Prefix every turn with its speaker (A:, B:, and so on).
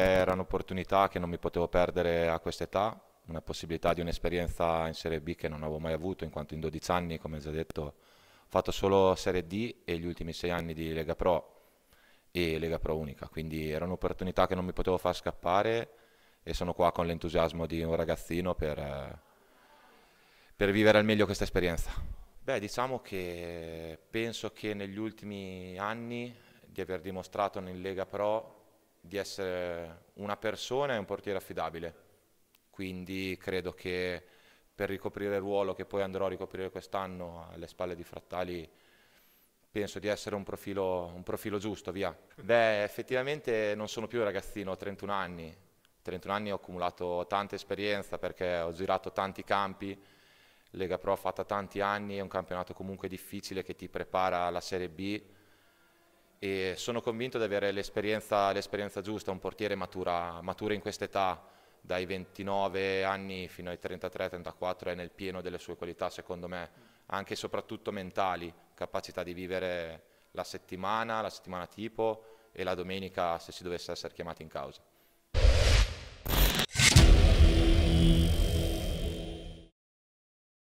A: era un'opportunità che non mi potevo perdere a quest'età, una possibilità di un'esperienza in Serie B che non avevo mai avuto, in quanto in 12 anni, come già detto, ho fatto solo Serie D e gli ultimi 6 anni di Lega Pro e Lega Pro Unica, quindi era un'opportunità che non mi potevo far scappare e sono qua con l'entusiasmo di un ragazzino per, per vivere al meglio questa esperienza. Beh, diciamo che penso che negli ultimi anni di aver dimostrato in Lega Pro di essere una persona e un portiere affidabile. Quindi credo che per ricoprire il ruolo che poi andrò a ricoprire quest'anno alle spalle di Frattali penso di essere un profilo, un profilo giusto, via. Beh, effettivamente non sono più ragazzino, ho 31 anni. 31 anni ho accumulato tanta esperienza perché ho girato tanti campi, Lega Pro fatta tanti anni, è un campionato comunque difficile che ti prepara alla Serie B, e sono convinto di avere l'esperienza, giusta, un portiere matura, matura in età, dai 29 anni fino ai 33-34 è nel pieno delle sue qualità secondo me, anche e soprattutto mentali, capacità di vivere la settimana, la settimana tipo e la domenica se si dovesse essere chiamati in causa.